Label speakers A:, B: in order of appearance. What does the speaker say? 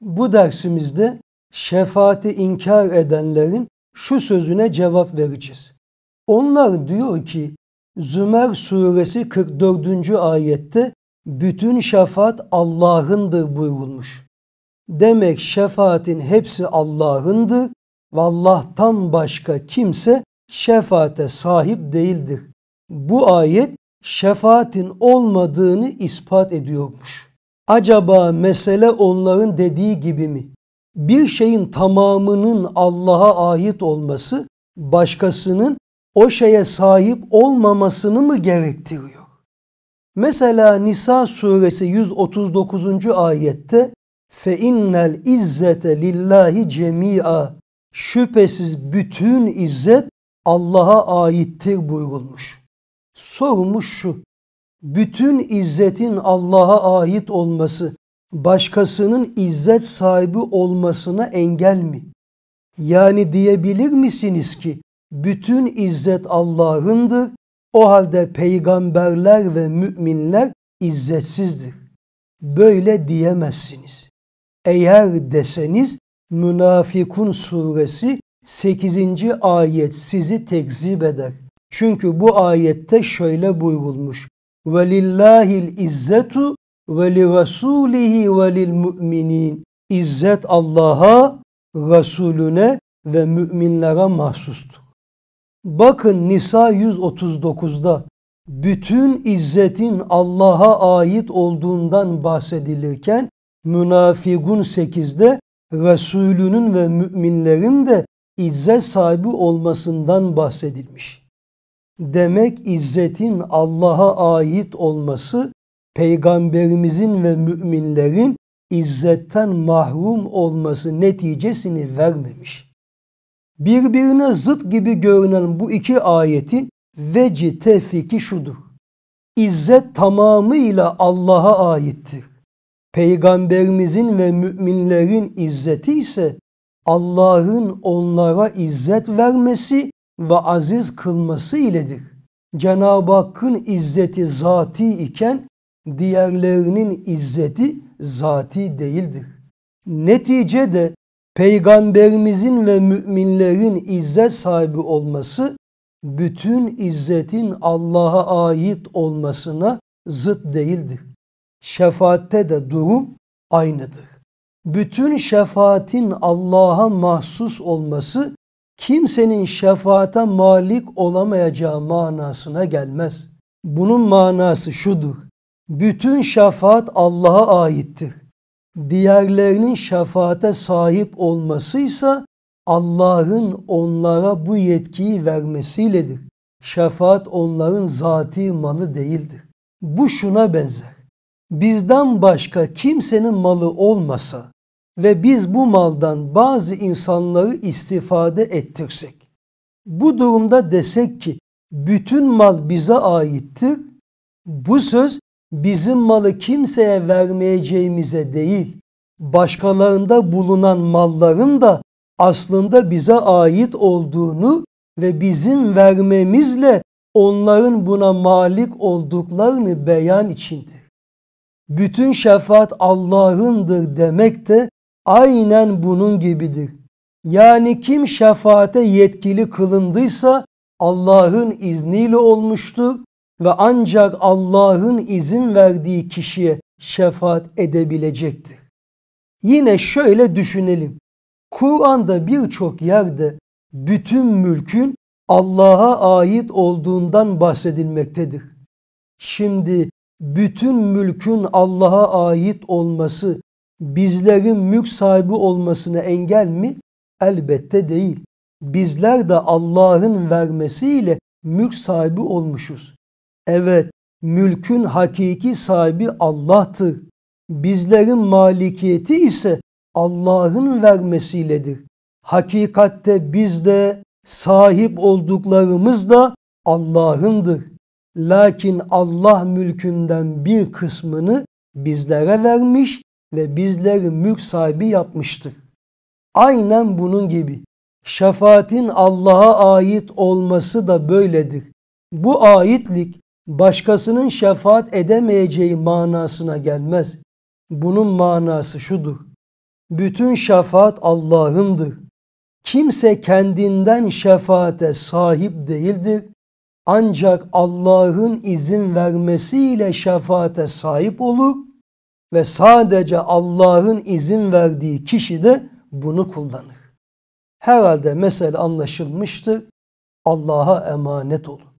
A: Bu dersimizde şefaati inkar edenlerin şu sözüne cevap vereceğiz. Onlar diyor ki Zümer suresi 44. ayette bütün şefaat Allah'ındır buyurulmuş. Demek şefaatin hepsi Allah'ındır ve Allah'tan başka kimse şefaate sahip değildir. Bu ayet şefaatin olmadığını ispat ediyormuş. Acaba mesele onların dediği gibi mi? Bir şeyin tamamının Allah'a ait olması başkasının o şeye sahip olmamasını mı gerektiriyor? Mesela Nisa suresi 139. ayette fe innel izzete lillahi cemia şüphesiz bütün izzet Allah'a aittir buyurulmuş. Sorumuz şu bütün izzetin Allah'a ait olması başkasının izzet sahibi olmasına engel mi? Yani diyebilir misiniz ki bütün izzet Allah'ındır. O halde peygamberler ve müminler izzetsizdir. Böyle diyemezsiniz. Eğer deseniz Münafikun suresi 8. ayet sizi tekzip eder. Çünkü bu ayette şöyle buyrulmuş ve lillahil izzetu ve li rasulihi ve lil müminin. İzzet Allah'a, Resulüne ve müminlere mahsustur. Bakın Nisa 139'da bütün izzetin Allah'a ait olduğundan bahsedilirken Münafikun 8'de Resulünün ve müminlerin de izzet sahibi olmasından bahsedilmiş. Demek izzetin Allah'a ait olması peygamberimizin ve müminlerin izzetten mahrum olması neticesini vermemiş. Birbirine zıt gibi görünen bu iki ayetin veci tevfiki şudur. İzzet tamamıyla Allah'a aittir. Peygamberimizin ve müminlerin izzeti ise Allah'ın onlara izzet vermesi ve aziz kılması iledir. Cenab-ı Hakk'ın izzeti zati iken diğerlerinin izzeti zati değildir. Neticede peygamberimizin ve müminlerin izzet sahibi olması bütün izzetin Allah'a ait olmasına zıt değildir. Şefaatte de durum aynıdır. Bütün şefaatin Allah'a mahsus olması kimsenin şefaate malik olamayacağı manasına gelmez. Bunun manası şudur. Bütün şefaat Allah'a aittir. Diğerlerinin şefaate sahip olmasıysa Allah'ın onlara bu yetkiyi vermesiyledir. Şefaat onların zati malı değildir. Bu şuna benzer. Bizden başka kimsenin malı olmasa ve biz bu maldan bazı insanları istifade ettirsek. Bu durumda desek ki bütün mal bize aittir. Bu söz bizim malı kimseye vermeyeceğimize değil, başkalarında bulunan malların da aslında bize ait olduğunu ve bizim vermemizle onların buna malik olduklarını beyan içindir. Bütün şefaat Allah'ındır demek de aynen bunun gibidir. Yani kim şefaate yetkili kılındıysa Allah'ın izniyle olmuştur ve ancak Allah'ın izin verdiği kişiye şefaat edebilecektir. Yine şöyle düşünelim. Kur'an'da birçok yerde bütün mülkün Allah'a ait olduğundan bahsedilmektedir. Şimdi bütün mülkün Allah'a ait olması bizlerin mülk sahibi olmasına engel mi? Elbette değil. Bizler de Allah'ın vermesiyle mülk sahibi olmuşuz. Evet, mülkün hakiki sahibi Allah'tır. Bizlerin malikiyeti ise Allah'ın vermesiyledir. Hakikatte biz de sahip olduklarımız da Allah'ındır. Lakin Allah mülkünden bir kısmını bizlere vermiş, ve bizler mülk sahibi yapmıştık. Aynen bunun gibi. Şefaatin Allah'a ait olması da böyledir. Bu aitlik başkasının şefaat edemeyeceği manasına gelmez. Bunun manası şudur. Bütün şefaat Allah'ındır. Kimse kendinden şefaate sahip değildir. Ancak Allah'ın izin vermesiyle şefaate sahip olur ve sadece Allah'ın izin verdiği kişi de bunu kullanır. Herhalde mesele anlaşılmıştır. Allah'a emanet olun.